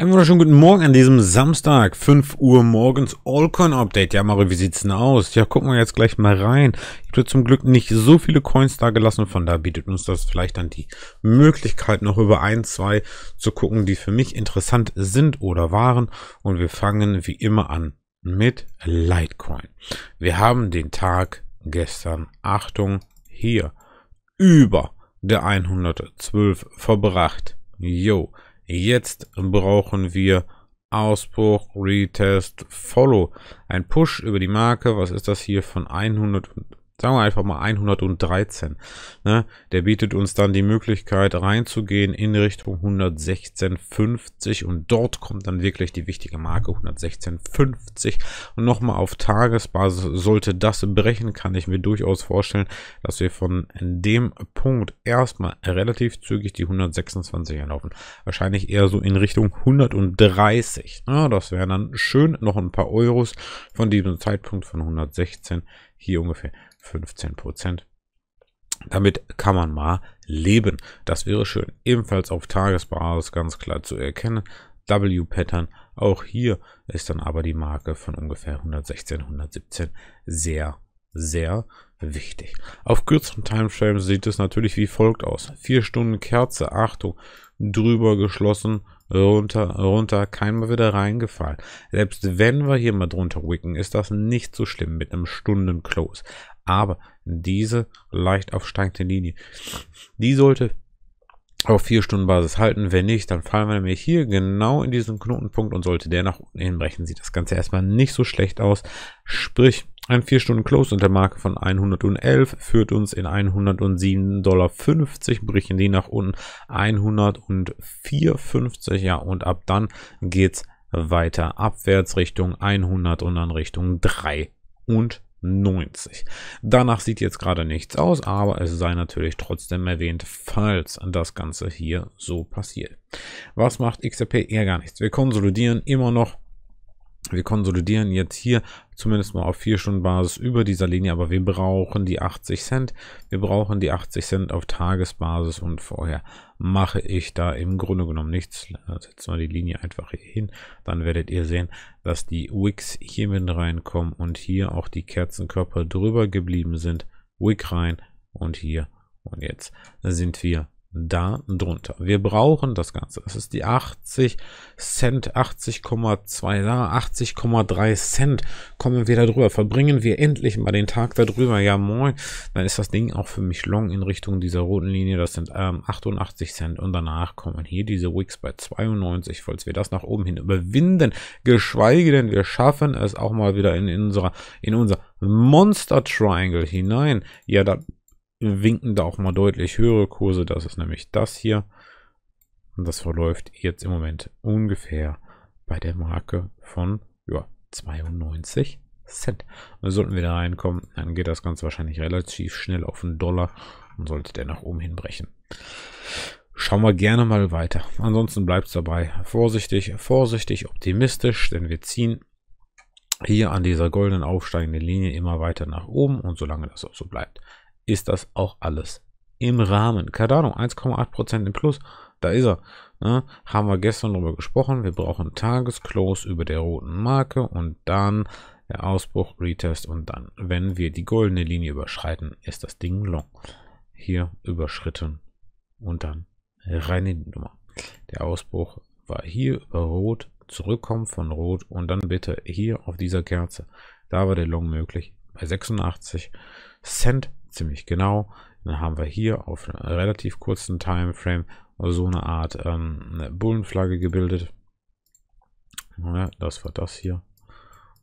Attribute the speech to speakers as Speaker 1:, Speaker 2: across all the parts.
Speaker 1: Einen wunderschönen guten Morgen an diesem Samstag, 5 Uhr morgens, Allcoin Update. Ja, Mario, wie sieht's denn aus? Ja, gucken wir jetzt gleich mal rein. Ich habe zum Glück nicht so viele Coins da gelassen, von da bietet uns das vielleicht dann die Möglichkeit, noch über ein, zwei zu gucken, die für mich interessant sind oder waren. Und wir fangen wie immer an mit Litecoin. Wir haben den Tag gestern, Achtung, hier, über der 112 verbracht. Yo. Jetzt brauchen wir Ausbruch, Retest, Follow. Ein Push über die Marke. Was ist das hier von 100 sagen wir einfach mal 113. Ne? Der bietet uns dann die Möglichkeit reinzugehen in Richtung 116,50 und dort kommt dann wirklich die wichtige Marke 116,50 und nochmal auf Tagesbasis sollte das brechen, kann ich mir durchaus vorstellen, dass wir von dem Punkt erstmal relativ zügig die 126 erlaufen. Wahrscheinlich eher so in Richtung 130. Ne? Das wären dann schön noch ein paar Euros von diesem Zeitpunkt von 116 hier ungefähr. 15 Prozent. Damit kann man mal leben. Das wäre schön. Ebenfalls auf Tagesbasis ganz klar zu erkennen. W-Pattern. Auch hier ist dann aber die Marke von ungefähr 116, 117 sehr, sehr wichtig. Auf kürzeren Timeframes sieht es natürlich wie folgt aus. Vier Stunden Kerze, Achtung, drüber geschlossen, runter, runter, keinmal wieder reingefallen. Selbst wenn wir hier mal drunter wicken, ist das nicht so schlimm mit einem Stunden-Close. Aber diese leicht aufsteigende Linie, die sollte auf 4 Stunden Basis halten. Wenn nicht, dann fallen wir nämlich hier genau in diesen Knotenpunkt und sollte der nach unten hin brechen, sieht das Ganze erstmal nicht so schlecht aus. Sprich, ein 4 Stunden Close unter Marke von 111 führt uns in 107,50 Dollar, brechen die nach unten 104,50, ja, und ab dann geht's weiter abwärts Richtung 100 und dann Richtung 3 und 90. Danach sieht jetzt gerade nichts aus, aber es sei natürlich trotzdem erwähnt, falls das Ganze hier so passiert. Was macht XRP? Eher gar nichts. Wir konsolidieren immer noch wir konsolidieren jetzt hier zumindest mal auf 4 Stunden Basis über dieser Linie, aber wir brauchen die 80 Cent. Wir brauchen die 80 Cent auf Tagesbasis und vorher mache ich da im Grunde genommen nichts. Setzen wir die Linie einfach hier hin, dann werdet ihr sehen, dass die Wicks hier mit reinkommen und hier auch die Kerzenkörper drüber geblieben sind. Wick rein und hier und jetzt sind wir da drunter. Wir brauchen das Ganze. Das ist die 80 Cent, 80,2 80,3 Cent. Kommen wir da drüber. Verbringen wir endlich mal den Tag da drüber. Ja, moin. Dann ist das Ding auch für mich long in Richtung dieser roten Linie. Das sind ähm, 88 Cent. Und danach kommen hier diese Wicks bei 92. Falls wir das nach oben hin überwinden, geschweige denn, wir schaffen es auch mal wieder in, in unserer, in unser Monster Triangle hinein. Ja, da winken da auch mal deutlich höhere Kurse. Das ist nämlich das hier. Und das verläuft jetzt im Moment ungefähr bei der Marke von ja, 92 Cent. sollten wir da reinkommen, dann geht das Ganze wahrscheinlich relativ schnell auf einen Dollar und sollte der nach oben hinbrechen. Schauen wir gerne mal weiter. Ansonsten bleibt es dabei. Vorsichtig, vorsichtig, optimistisch, denn wir ziehen hier an dieser goldenen aufsteigenden Linie immer weiter nach oben und solange das auch so bleibt, ist das auch alles im Rahmen. Keine Ahnung, 1,8% im Plus, da ist er. Ne? Haben wir gestern darüber gesprochen, wir brauchen Tagesclose über der roten Marke und dann der Ausbruch, Retest und dann, wenn wir die goldene Linie überschreiten, ist das Ding long. Hier überschritten und dann rein in die Nummer. Der Ausbruch war hier über Rot, zurückkommen von Rot und dann bitte hier auf dieser Kerze. Da war der Long möglich bei 86 Cent ziemlich genau. Dann haben wir hier auf einem relativ kurzen Timeframe so eine Art ähm, eine Bullenflagge gebildet. Ja, das war das hier.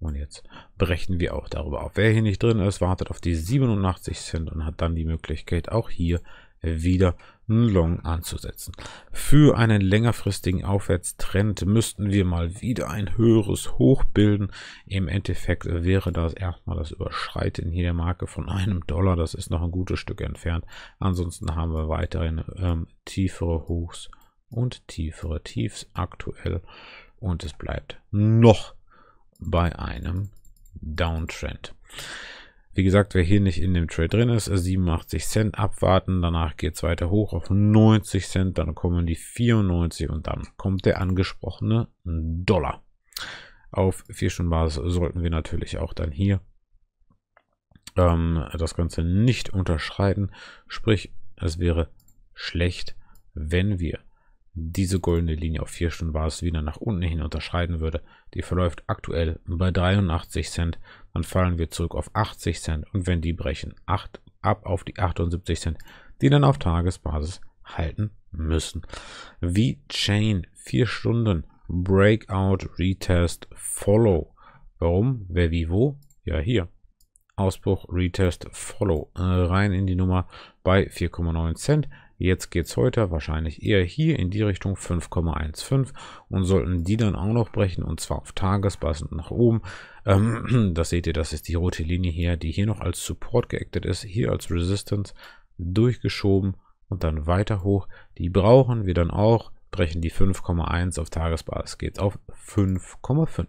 Speaker 1: Und jetzt brechen wir auch darüber auf. Wer hier nicht drin ist, wartet auf die 87 Cent und hat dann die Möglichkeit, auch hier wieder Long anzusetzen. Für einen längerfristigen Aufwärtstrend müssten wir mal wieder ein höheres Hoch bilden. Im Endeffekt wäre das erstmal das Überschreiten hier der Marke von einem Dollar. Das ist noch ein gutes Stück entfernt. Ansonsten haben wir weiterhin ähm, tiefere Hochs und tiefere Tiefs aktuell. Und es bleibt noch bei einem Downtrend. Wie gesagt, wer hier nicht in dem Trade drin ist, 87 äh, Cent abwarten, danach geht es weiter hoch auf 90 Cent, dann kommen die 94 und dann kommt der angesprochene Dollar. Auf 4 Stunden Basis sollten wir natürlich auch dann hier ähm, das Ganze nicht unterschreiten. Sprich, es wäre schlecht, wenn wir diese goldene Linie auf 4 Stunden Basis wieder nach unten hin unterschreiten würde, die verläuft aktuell bei 83 Cent, dann fallen wir zurück auf 80 Cent und wenn die brechen, 8, ab auf die 78 Cent, die dann auf Tagesbasis halten müssen. Wie Chain, 4 Stunden, Breakout, Retest, Follow. Warum? Wer wie wo? Ja, hier. Ausbruch, Retest, Follow. Äh, rein in die Nummer bei 4,9 Cent. Jetzt geht es heute wahrscheinlich eher hier in die Richtung 5,15 und sollten die dann auch noch brechen und zwar auf Tagesbasis nach oben. Ähm, das seht ihr, das ist die rote Linie hier, die hier noch als Support geactet ist, hier als Resistance durchgeschoben und dann weiter hoch. Die brauchen wir dann auch brechen die 5,1 auf Tagesbasis geht es auf 5,5.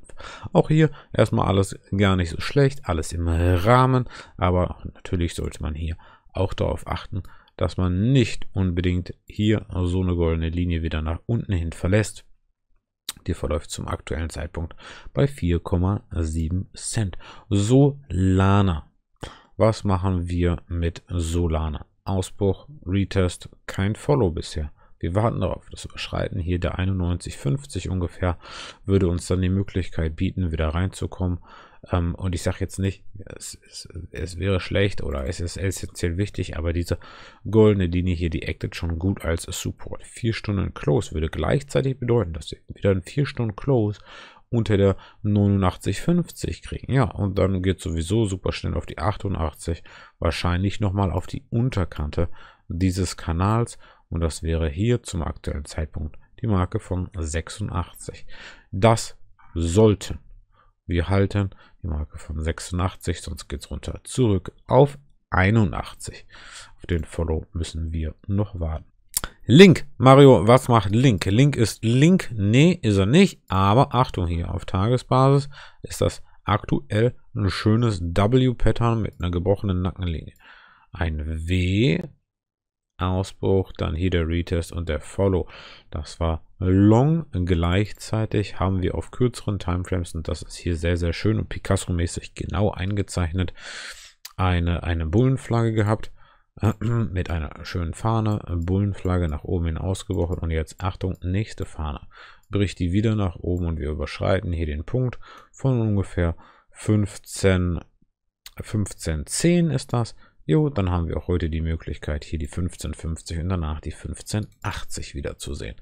Speaker 1: Auch hier erstmal alles gar nicht so schlecht, alles im Rahmen, aber natürlich sollte man hier auch darauf achten, dass man nicht unbedingt hier so eine goldene Linie wieder nach unten hin verlässt. Die verläuft zum aktuellen Zeitpunkt bei 4,7 Cent. Solana. Was machen wir mit Solana? Ausbruch, Retest, kein Follow bisher. Wir warten darauf. Das Überschreiten hier der 91,50 ungefähr würde uns dann die Möglichkeit bieten, wieder reinzukommen. Ähm, und ich sage jetzt nicht, es, es, es, wäre schlecht oder es ist essentiell wichtig, aber diese goldene Linie hier, die actet schon gut als Support. Vier Stunden Close würde gleichzeitig bedeuten, dass sie wieder ein vier Stunden Close unter der 89,50 kriegen. Ja, und dann geht sowieso super schnell auf die 88, wahrscheinlich nochmal auf die Unterkante dieses Kanals. Und das wäre hier zum aktuellen Zeitpunkt die Marke von 86. Das sollten wir halten die Marke von 86, sonst geht es runter zurück auf 81. Auf den Follow müssen wir noch warten. Link. Mario, was macht Link? Link ist Link. Nee, ist er nicht. Aber Achtung hier, auf Tagesbasis ist das aktuell ein schönes W-Pattern mit einer gebrochenen Nackenlinie. Ein W Ausbruch, dann hier der Retest und der Follow. Das war long. Gleichzeitig haben wir auf kürzeren Timeframes, und das ist hier sehr, sehr schön und Picasso-mäßig genau eingezeichnet, eine, eine Bullenflagge gehabt mit einer schönen Fahne, Bullenflagge nach oben hin ausgebrochen und jetzt Achtung, nächste Fahne. Bricht die wieder nach oben und wir überschreiten hier den Punkt von ungefähr 15, 15, 10 ist das Jo, dann haben wir auch heute die Möglichkeit, hier die 1550 und danach die 1580 wiederzusehen.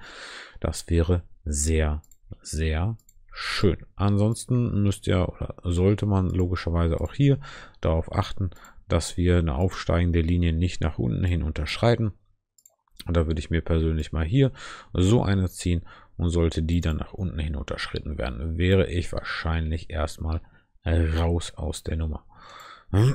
Speaker 1: Das wäre sehr, sehr schön. Ansonsten müsst ihr oder sollte man logischerweise auch hier darauf achten, dass wir eine aufsteigende Linie nicht nach unten hin unterschreiten. Und da würde ich mir persönlich mal hier so eine ziehen und sollte die dann nach unten hin unterschritten werden, wäre ich wahrscheinlich erstmal raus aus der Nummer.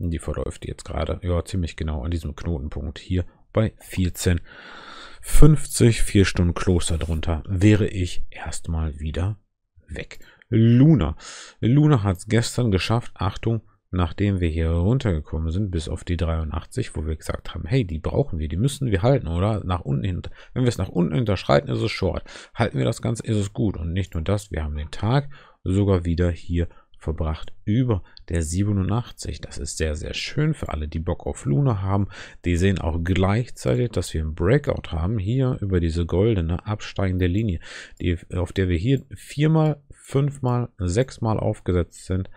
Speaker 1: Die verläuft jetzt gerade, ja, ziemlich genau an diesem Knotenpunkt hier bei 14,50. 4 Stunden Kloster drunter wäre ich erstmal wieder weg. Luna. Luna hat es gestern geschafft. Achtung, nachdem wir hier runtergekommen sind, bis auf die 83, wo wir gesagt haben, hey, die brauchen wir, die müssen wir halten, oder? Nach unten hin. Wenn wir es nach unten unterschreiten, ist es short. Halten wir das Ganze, ist es gut. Und nicht nur das, wir haben den Tag sogar wieder hier verbracht über der 87. Das ist sehr, sehr schön für alle, die Bock auf Luna haben. Die sehen auch gleichzeitig, dass wir einen Breakout haben, hier über diese goldene absteigende Linie, die, auf der wir hier viermal, fünfmal, sechsmal aufgesetzt sind.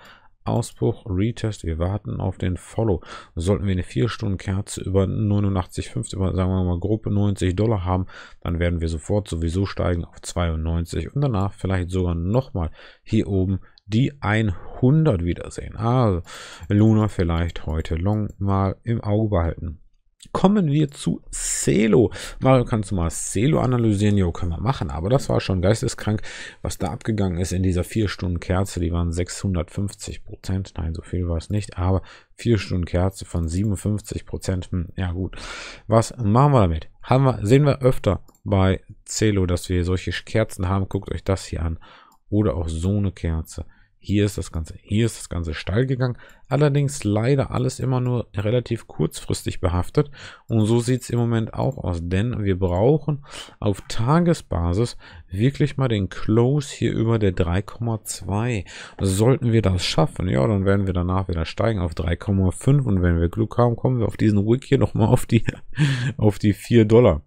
Speaker 1: Ausbruch, Retest, wir warten auf den Follow. Sollten wir eine 4-Stunden-Kerze über 89,50, über, sagen wir mal Gruppe 90 Dollar haben, dann werden wir sofort sowieso steigen auf 92 und danach vielleicht sogar nochmal hier oben die 100 wiedersehen. Also Luna vielleicht heute Long mal im Auge behalten. Kommen wir zu Celo. Mario, kannst du mal Celo analysieren? Jo, können wir machen. Aber das war schon geisteskrank, was da abgegangen ist in dieser 4-Stunden-Kerze. Die waren 650 Prozent. Nein, so viel war es nicht. Aber 4-Stunden-Kerze von 57 Prozent. Hm, ja, gut. Was machen wir damit? Haben wir, sehen wir öfter bei Celo, dass wir solche Kerzen haben. Guckt euch das hier an. Oder auch so eine Kerze. Hier ist das Ganze, hier ist das Ganze steil gegangen. Allerdings leider alles immer nur relativ kurzfristig behaftet. Und so sieht es im Moment auch aus. Denn wir brauchen auf Tagesbasis wirklich mal den Close hier über der 3,2. Sollten wir das schaffen, ja, dann werden wir danach wieder steigen auf 3,5. Und wenn wir Glück haben, kommen wir auf diesen Wick hier nochmal auf die, auf die 4 Dollar.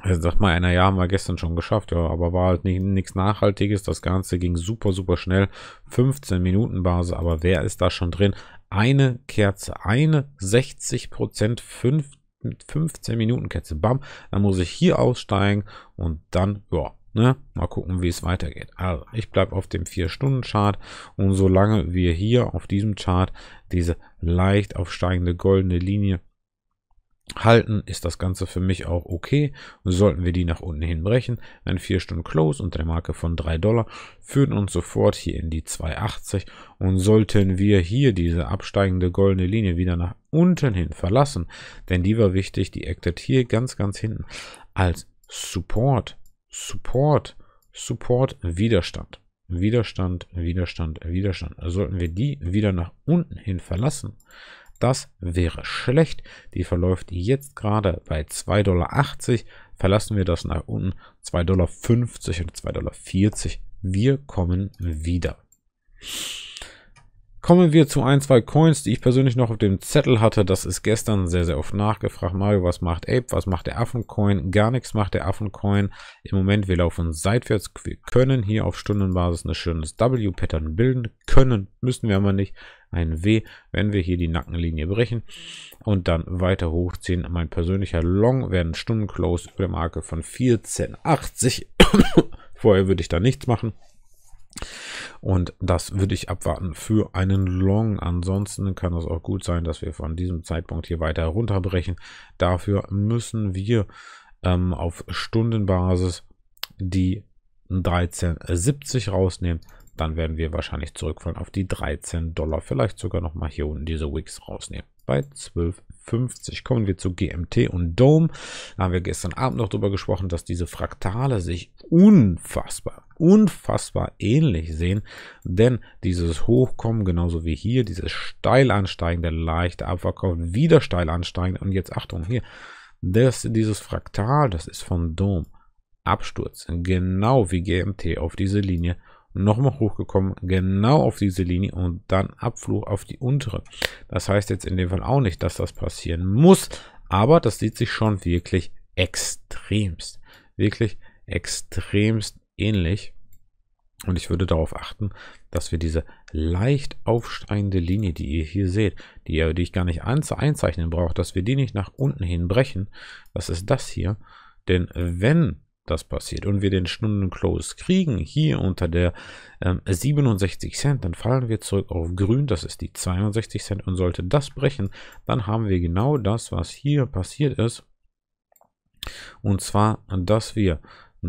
Speaker 1: Also sagt mal einer, ja, haben wir gestern schon geschafft, ja, aber war halt nicht, nichts Nachhaltiges. Das Ganze ging super, super schnell. 15 Minuten Base, aber wer ist da schon drin? Eine Kerze, eine 60 Prozent, 15 Minuten Kerze, bam. Dann muss ich hier aussteigen und dann, ja, Ne? Mal gucken, wie es weitergeht. Also, ich bleibe auf dem 4-Stunden-Chart und solange wir hier auf diesem Chart diese leicht aufsteigende goldene Linie halten, ist das Ganze für mich auch okay. Sollten wir die nach unten hin brechen, ein 4 Stunden Close unter der Marke von 3 Dollar, führen uns sofort hier in die 2,80 und sollten wir hier diese absteigende goldene Linie wieder nach unten hin verlassen, denn die war wichtig, die acted hier ganz, ganz hinten als Support, Support, Support, Widerstand. Widerstand, Widerstand, Widerstand. Sollten wir die wieder nach unten hin verlassen, das wäre schlecht. Die verläuft jetzt gerade bei 2,80 Dollar. Verlassen wir das nach unten 2,50 Dollar und 2,40 Dollar. Wir kommen wieder. Kommen wir zu ein, zwei Coins, die ich persönlich noch auf dem Zettel hatte. Das ist gestern sehr, sehr oft nachgefragt. Mario, was macht Ape? Was macht der Affencoin? Gar nichts macht der Affencoin. Im Moment, wir laufen seitwärts. Wir können hier auf Stundenbasis ein schönes W-Pattern bilden. Können, müssen wir aber nicht. Ein W, wenn wir hier die Nackenlinie brechen und dann weiter hochziehen. Mein persönlicher Long werden Stundenclose über der Marke von 14,80. Vorher würde ich da nichts machen. Und das würde ich abwarten für einen Long. Ansonsten kann es auch gut sein, dass wir von diesem Zeitpunkt hier weiter runterbrechen. Dafür müssen wir ähm, auf Stundenbasis die 13,70 rausnehmen. Dann werden wir wahrscheinlich zurückfallen auf die 13 Dollar. Vielleicht sogar nochmal hier unten diese Wicks rausnehmen bei 12,50. Kommen wir zu GMT und Dome. Da haben wir gestern Abend noch drüber gesprochen, dass diese Fraktale sich unfassbar unfassbar ähnlich sehen, denn dieses Hochkommen, genauso wie hier, dieses steil ansteigende, leichte Abverkauf, wieder steil ansteigende und jetzt Achtung hier, das, dieses Fraktal, das ist von Dom, Absturz, genau wie GMT auf diese Linie, nochmal hochgekommen, genau auf diese Linie und dann Abflug auf die untere. Das heißt jetzt in dem Fall auch nicht, dass das passieren muss, aber das sieht sich schon wirklich extremst, wirklich extremst ähnlich. Und ich würde darauf achten, dass wir diese leicht aufsteigende Linie, die ihr hier seht, die, die ich gar nicht einzeichnen brauche, dass wir die nicht nach unten hin brechen. Das ist das hier. Denn wenn das passiert und wir den Stundenclose kriegen, hier unter der ähm, 67 Cent, dann fallen wir zurück auf grün, das ist die 62 Cent und sollte das brechen, dann haben wir genau das, was hier passiert ist. Und zwar, dass wir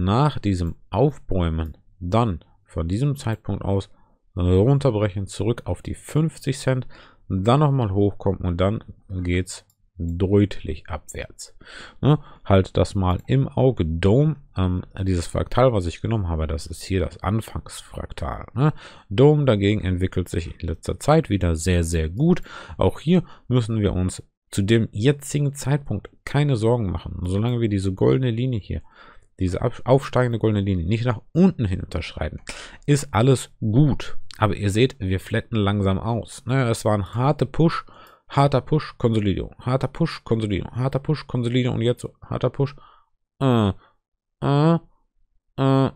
Speaker 1: nach diesem Aufbäumen dann von diesem Zeitpunkt aus runterbrechen, zurück auf die 50 Cent, dann nochmal hochkommen und dann geht es deutlich abwärts. Ne? Halt das mal im Auge. Dome, ähm, dieses Fraktal, was ich genommen habe, das ist hier das Anfangsfraktal. Ne? Dome dagegen entwickelt sich in letzter Zeit wieder sehr, sehr gut. Auch hier müssen wir uns zu dem jetzigen Zeitpunkt keine Sorgen machen. Solange wir diese goldene Linie hier diese aufsteigende goldene Linie nicht nach unten hin unterschreiten, ist alles gut. Aber ihr seht, wir flatten langsam aus. Naja, es war ein harter Push, harter Push, Konsolidierung, harter Push, Konsolidierung, harter Push, Konsolidierung und jetzt so harter Push. Äh, äh, äh, äh,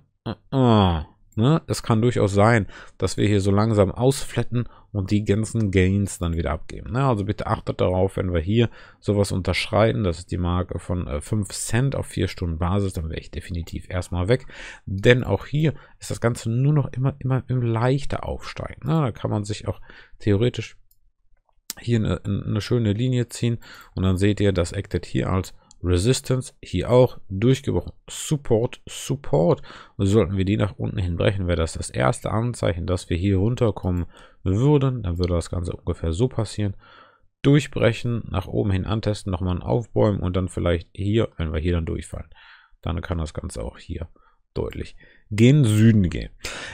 Speaker 1: äh. Ne? Es kann durchaus sein, dass wir hier so langsam ausfletten und die ganzen Gains dann wieder abgeben. Ne? Also bitte achtet darauf, wenn wir hier sowas unterschreiten, das ist die Marke von äh, 5 Cent auf 4 Stunden Basis, dann wäre ich definitiv erstmal weg. Denn auch hier ist das Ganze nur noch immer, immer, immer leichter aufsteigen. Ne? Da kann man sich auch theoretisch hier eine, eine, schöne Linie ziehen und dann seht ihr, das actet hier als Resistance hier auch durchgebrochen. Support, Support. Sollten wir die nach unten hin brechen, wäre das das erste Anzeichen, dass wir hier runterkommen würden. Dann würde das Ganze ungefähr so passieren. Durchbrechen, nach oben hin antesten, nochmal aufbäumen und dann vielleicht hier, wenn wir hier dann durchfallen. Dann kann das Ganze auch hier deutlich gen Süden gehen.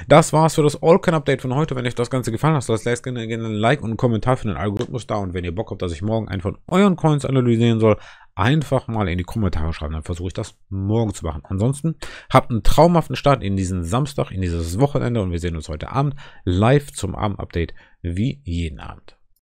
Speaker 1: Das war's für das All-Can-Update von heute. Wenn euch das Ganze gefallen hat, lasst lasst gerne ein Like und einen Kommentar für den Algorithmus da. Und wenn ihr Bock habt, dass ich morgen einen von euren Coins analysieren soll, einfach mal in die Kommentare schreiben. Dann versuche ich das morgen zu machen. Ansonsten habt einen traumhaften Start in diesen Samstag, in dieses Wochenende. Und wir sehen uns heute Abend live zum Abend-Update wie jeden Abend.